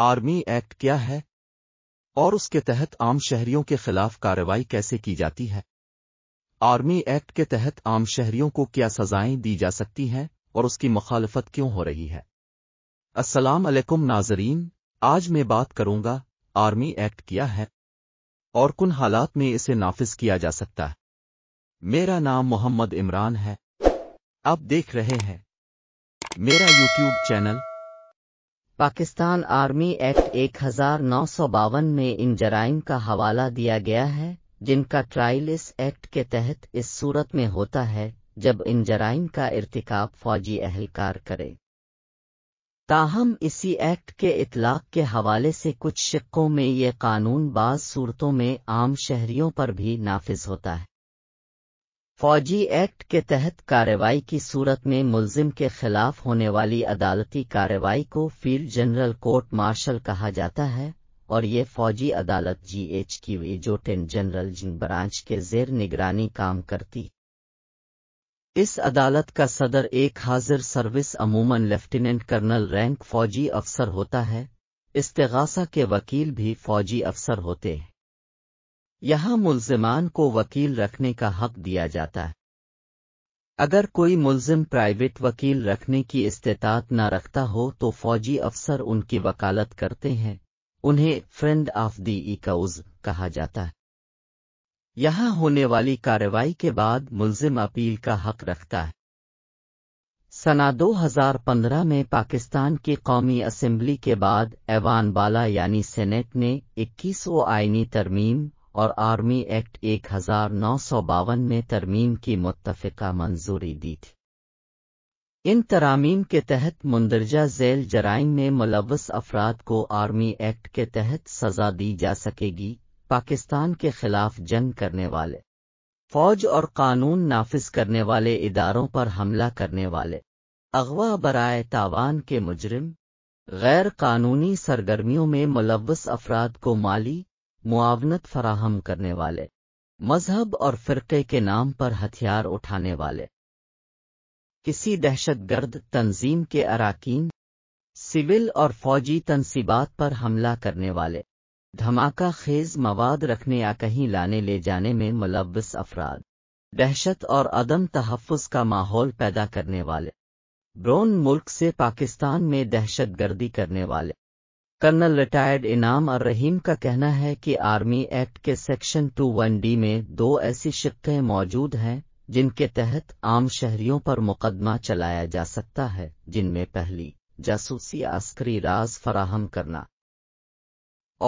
army act क्या है और उसके तहत आम शहरियों के खिलाफ कार्रवाई कैसे की जाती है आर्मी एक्ट के तहत आम शहरियों को क्या सजाएं दी जा सकती हैं और उसकी मुखालफत क्यों हो रही है अस्सलाम वालेकुम नाजरीन आज मैं बात करूंगा आर्मी एक्ट क्या है और कुन हालात में इसे नाफिज किया जा सकता है मेरा नाम मोहम्मद इमरान है आप देख रहे हैं मेरा YouTube channel Pakistan army act एक में इन जराइम का हवाला दिया गया है जिनका ट्रायल इस एक्ट के तहत इस सूरत में होता है जब इन जराइम का इरतिकाब फौजी अहलकार करे ताहम इसी एक्ट के इतलाक के हवाले से कुछ शिक्कों में ये कानून बाज सूरतों में आम शहरियों पर भी नाफिज होता है फौजी एक्ट के तहत कार्रवाई की सूरत में मुलजिम के खिलाफ होने वाली अदालती कार्रवाई को फील्ड जनरल कोर्ट मार्शल कहा जाता है और ये फौजी अदालत जी एच की वेजोटेन जनरल जिन ब्रांच के जेर निगरानी काम करती इस अदालत का सदर एक हाजिर सर्विस अमूमन लेफ्टिनेंट कर्नल रैंक फौजी अफसर होता है इस्तेगासा के वकील भी फौजी अफसर होते हैं यहां मुलजमान को वकील रखने का हक दिया जाता है अगर कोई मुलजिम प्राइवेट वकील रखने की इस्तात न रखता हो तो फौजी अफसर उनकी वकालत करते हैं उन्हें फ्रेंड ऑफ दी इकाउज कहा जाता है यहां होने वाली कार्रवाई के बाद मुलजिम अपील का हक रखता है सना 2015 में पाकिस्तान की कौमी असम्बली के बाद ऐवान बाला यानी सेनेट ने इक्कीसों आइनी तरमीम और आर्मी एक्ट एक में तरमीम की मुतफ़ा मंजूरी दी थी इन तरामीम के तहत मुंदरजा जैल जराइम में मुलवस अफराद को आर्मी एक्ट के तहत सजा दी जा सकेगी पाकिस्तान के खिलाफ जंग करने वाले फौज और कानून नाफिज करने वाले इदारों पर हमला करने वाले अगवा बराए तावान के मुजरिम गैर कानूनी सरगर्मियों में मुलवस अफराद को माली मुआवनत फराहम करने वाले मजहब और फिरके के नाम पर हथियार उठाने वाले किसी दहशतगर्द तंजीम के अराकीन सिविल और फौजी तनसीबात पर हमला करने वाले धमाका खेज मवाद रखने या कहीं लाने ले जाने में मुलविस अफराद दहशत और अदम तहफ़ का माहौल पैदा करने वाले ब्रोन मुल्क से पाकिस्तान में दहशतगर्दी करने वाले कर्नल रिटायर्ड इनाम और रहीम का कहना है कि आर्मी एक्ट के सेक्शन टू वन डी में दो ऐसी शिक्कें मौजूद हैं जिनके तहत आम शहरियों पर मुकदमा चलाया जा सकता है जिनमें पहली जासूसी आस्करी राज फराहम करना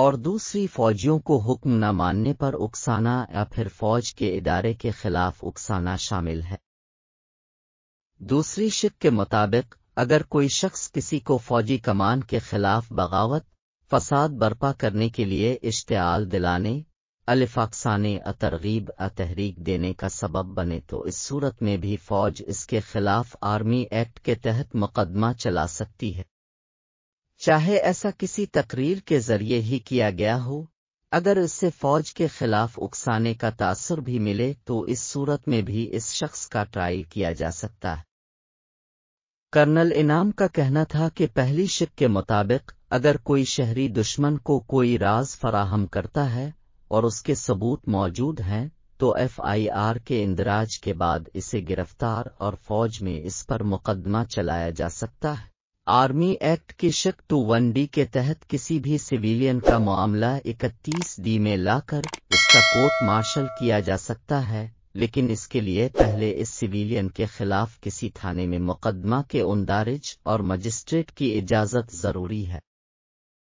और दूसरी फौजियों को हुक्म न मानने पर उकसाना या फिर फौज के इदारे के खिलाफ उकसाना शामिल है दूसरी शिक के मुताबिक अगर कोई शख्स किसी को फौजी कमान के खिलाफ बगावत फसाद बर्पा करने के लिए इश्तआल दिलाने अलिफाकसाने अतरगीब अतहरीक देने का सबब बने तो इस सूरत में भी फौज इसके खिलाफ आर्मी एक्ट के तहत मुकदमा चला सकती है चाहे ऐसा किसी तकरीर के जरिए ही किया गया हो अगर इससे फौज के खिलाफ उकसाने का तासर भी मिले तो इस सूरत में भी इस शख्स का ट्रायल किया जा सकता है कर्नल इनाम का कहना था कि पहली शिप के मुताबिक अगर कोई शहरी दुश्मन को कोई राज फराहम करता है और उसके सबूत मौजूद हैं तो एफआईआर के इंदराज के बाद इसे गिरफ्तार और फौज में इस पर मुकदमा चलाया जा सकता है आर्मी एक्ट के शक टू वन डी के तहत किसी भी सिविलियन का मामला 31 डी में लाकर इसका कोर्ट मार्शल किया जा सकता है लेकिन इसके लिए पहले इस सिविलियन के खिलाफ किसी थाने में मुकदमा के उनदारिज और मजिस्ट्रेट की इजाज़त ज़रूरी है